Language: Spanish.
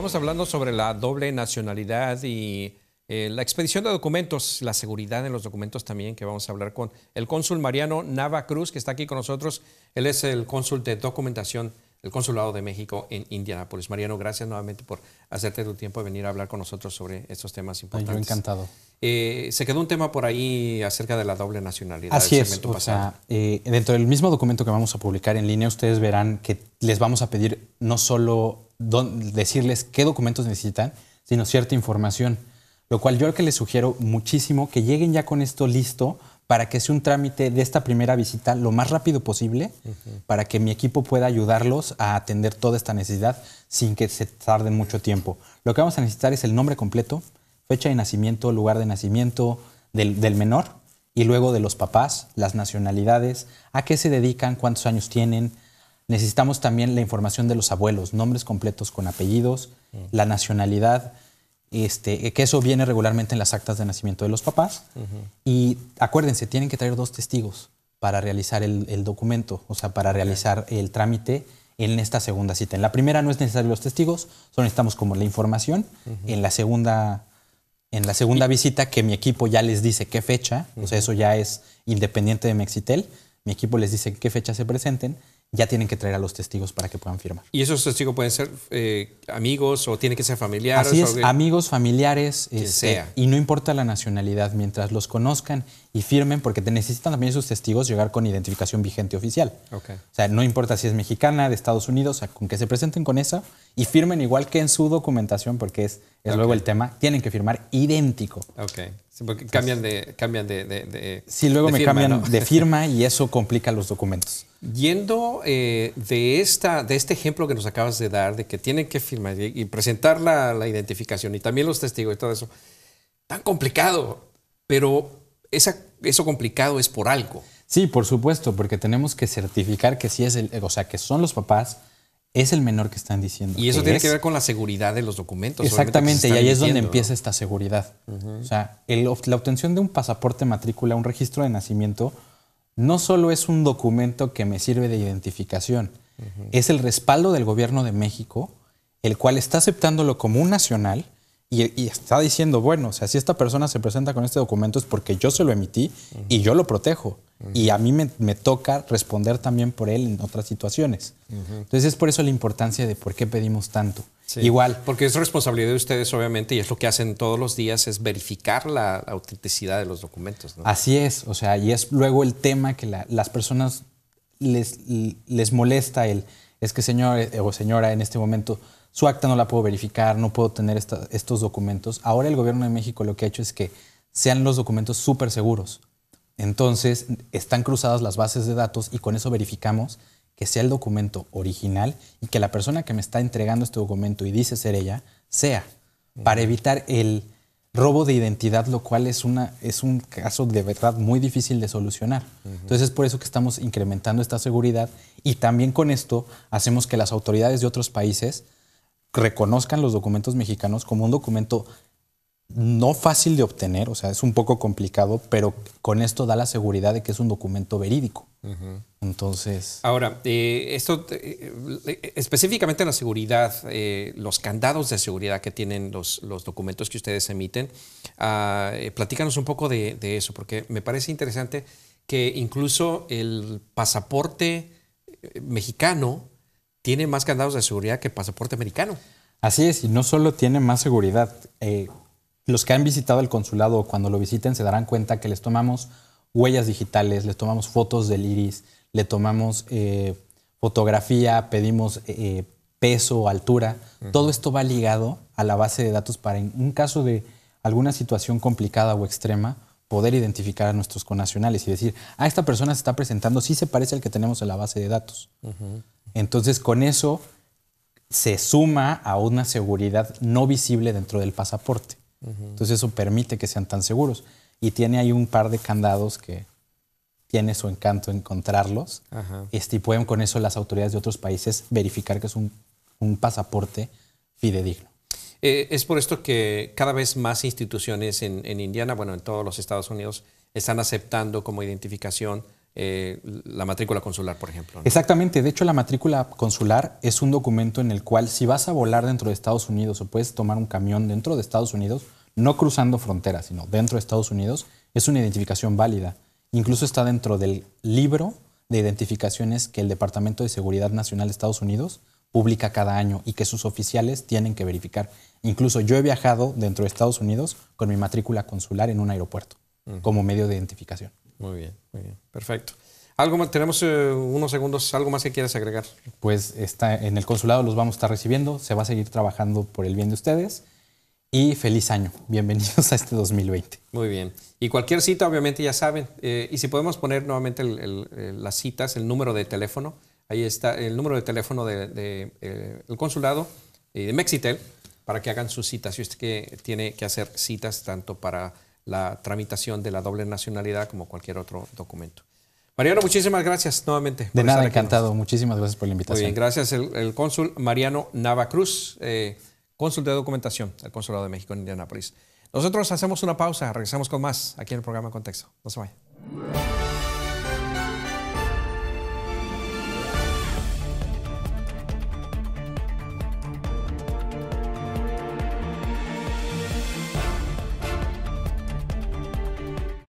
Estamos hablando sobre la doble nacionalidad y eh, la expedición de documentos, la seguridad en los documentos también, que vamos a hablar con el cónsul Mariano Nava Cruz, que está aquí con nosotros. Él es el cónsul de documentación del Consulado de México en Indianápolis. Mariano, gracias nuevamente por hacerte tu tiempo de venir a hablar con nosotros sobre estos temas importantes. Yo encantado. Eh, se quedó un tema por ahí acerca de la doble nacionalidad. Así es. Eh, dentro del mismo documento que vamos a publicar en línea, ustedes verán que les vamos a pedir no solo decirles qué documentos necesitan, sino cierta información. Lo cual yo que les sugiero muchísimo, que lleguen ya con esto listo para que sea un trámite de esta primera visita lo más rápido posible, para que mi equipo pueda ayudarlos a atender toda esta necesidad sin que se tarde mucho tiempo. Lo que vamos a necesitar es el nombre completo, fecha de nacimiento, lugar de nacimiento del menor y luego de los papás, las nacionalidades, a qué se dedican, cuántos años tienen, Necesitamos también la información de los abuelos, nombres completos con apellidos, mm. la nacionalidad, este, que eso viene regularmente en las actas de nacimiento de los papás. Y acuérdense, tienen que traer dos testigos para realizar el, documento, o sea, para realizar el trámite en esta segunda cita. En la primera no es necesario los testigos, solo necesitamos como la información. En la segunda, en la segunda visita que mi equipo ya les dice qué fecha, o sea, eso ya es independiente de Mexitel, mi equipo les dice qué fecha se presenten ya tienen que traer a los testigos para que puedan firmar. ¿Y esos testigos pueden ser eh, amigos o tienen que ser familiares? Así es, amigos, familiares, este, sea. y no importa la nacionalidad, mientras los conozcan y firmen, porque te necesitan también sus testigos llegar con identificación vigente oficial. Okay. O sea, no importa si es mexicana, de Estados Unidos, con que se presenten con esa y firmen igual que en su documentación, porque es, luego el tema, tienen que firmar idéntico. Ok. porque cambian de... Cambian de, sí, luego me cambian de firma y eso complica los documentos. Yendo eh, de, esta, de este ejemplo que nos acabas de dar, de que tienen que firmar y, presentar la, identificación y también los testigos y todo eso, tan complicado, pero eso complicado es por algo. Sí, por supuesto, porque tenemos que certificar que sí es el, o sea, que son los papás, es el menor que están diciendo. Y eso tiene que ver con la seguridad de los documentos. Exactamente, y ahí es donde empieza esta seguridad. O sea, la obtención de un pasaporte, matrícula, un registro de nacimiento, no solo es un documento que me sirve de identificación, es el respaldo del gobierno de México, el cual está aceptándolo como un nacional y, está diciendo, bueno, sea, si esta persona se presenta con este documento es porque yo se lo emití y yo lo protejo. Y a mí me, me, toca responder también por él en otras situaciones. Entonces es por eso la importancia de por qué pedimos tanto. Igual, porque es responsabilidad de ustedes, obviamente, y es lo que hacen todos los días, es verificar la autenticidad de los documentos. Así es, o sea, y es luego el tema que las personas les, les molesta el, es que señor eh, o señora, en este momento su acta no la puedo verificar, no puedo tener estos documentos. Ahora el gobierno de México lo que ha hecho es que sean los documentos súper seguros. Entonces, están cruzadas las bases de datos y con eso verificamos que sea el documento original y que la persona que me está entregando este documento y dice ser ella, sea, para evitar el robo de identidad, lo cual es, una, es un caso de verdad muy difícil de solucionar. Entonces es por eso que estamos incrementando esta seguridad y también con esto hacemos que las autoridades de otros países reconozcan los documentos mexicanos como un documento no fácil de obtener, o sea, es un poco complicado, pero con esto da la seguridad de que es un documento verídico. Entonces. Ahora, eh, esto eh, eh, específicamente en la seguridad, los candados de seguridad que tienen los, los documentos que ustedes emiten, ah, platícanos un poco de, de, eso, porque me parece interesante que incluso el pasaporte mexicano tiene más candados de seguridad que el pasaporte americano. Así es, y no solo tiene más seguridad. los que han visitado el consulado cuando lo visiten se darán cuenta que les tomamos huellas digitales, le tomamos fotos del iris, le tomamos eh, fotografía, pedimos eh, peso, altura. Todo esto va ligado a la base de datos para en un caso de alguna situación complicada o extrema poder identificar a nuestros conacionales y decir, ah, esta persona se está presentando, sí se parece al que tenemos en la base de datos. Entonces, con eso se suma a una seguridad no visible dentro del pasaporte. Entonces, eso permite que sean tan seguros y tiene ahí un par de candados que tiene su encanto encontrarlos. Este, y pueden con eso las autoridades de otros países verificar que es un, pasaporte fidedigno. Eh, es por esto que cada vez más instituciones en, Indiana, bueno, en todos los Estados Unidos, están aceptando como identificación eh, la matrícula consular, por ejemplo. Exactamente, de hecho la matrícula consular es un documento en el cual si vas a volar dentro de Estados Unidos o puedes tomar un camión dentro de Estados Unidos, no cruzando fronteras, sino dentro de Estados Unidos, es una identificación válida. Incluso está dentro del libro de identificaciones que el Departamento de Seguridad Nacional de Estados Unidos publica cada año y que sus oficiales tienen que verificar. Incluso yo he viajado dentro de Estados Unidos con mi matrícula consular en un aeropuerto mm. como medio de identificación. Muy bien, muy bien, perfecto. Algo más, tenemos eh, unos segundos, algo más que quieras agregar. Pues está en el consulado los vamos a estar recibiendo, se va a seguir trabajando por el bien de ustedes y feliz año. Bienvenidos a este 2020. Muy bien. Y cualquier cita, obviamente, ya saben. Eh, y si podemos poner nuevamente eh, las citas, el número de teléfono. Ahí está el número de teléfono del de, eh, consulado de Mexitel para que hagan sus citas. Y usted que tiene que hacer citas tanto para la tramitación de la doble nacionalidad como cualquier otro documento. Mariano, muchísimas gracias nuevamente. De nada, encantado. Muchísimas gracias por la invitación. Muy bien, gracias el, cónsul Mariano Navacruz consulta de documentación al Consulado de México en Indianápolis. Nosotros hacemos una pausa, regresamos con más aquí en el programa Contexto. No se vaya.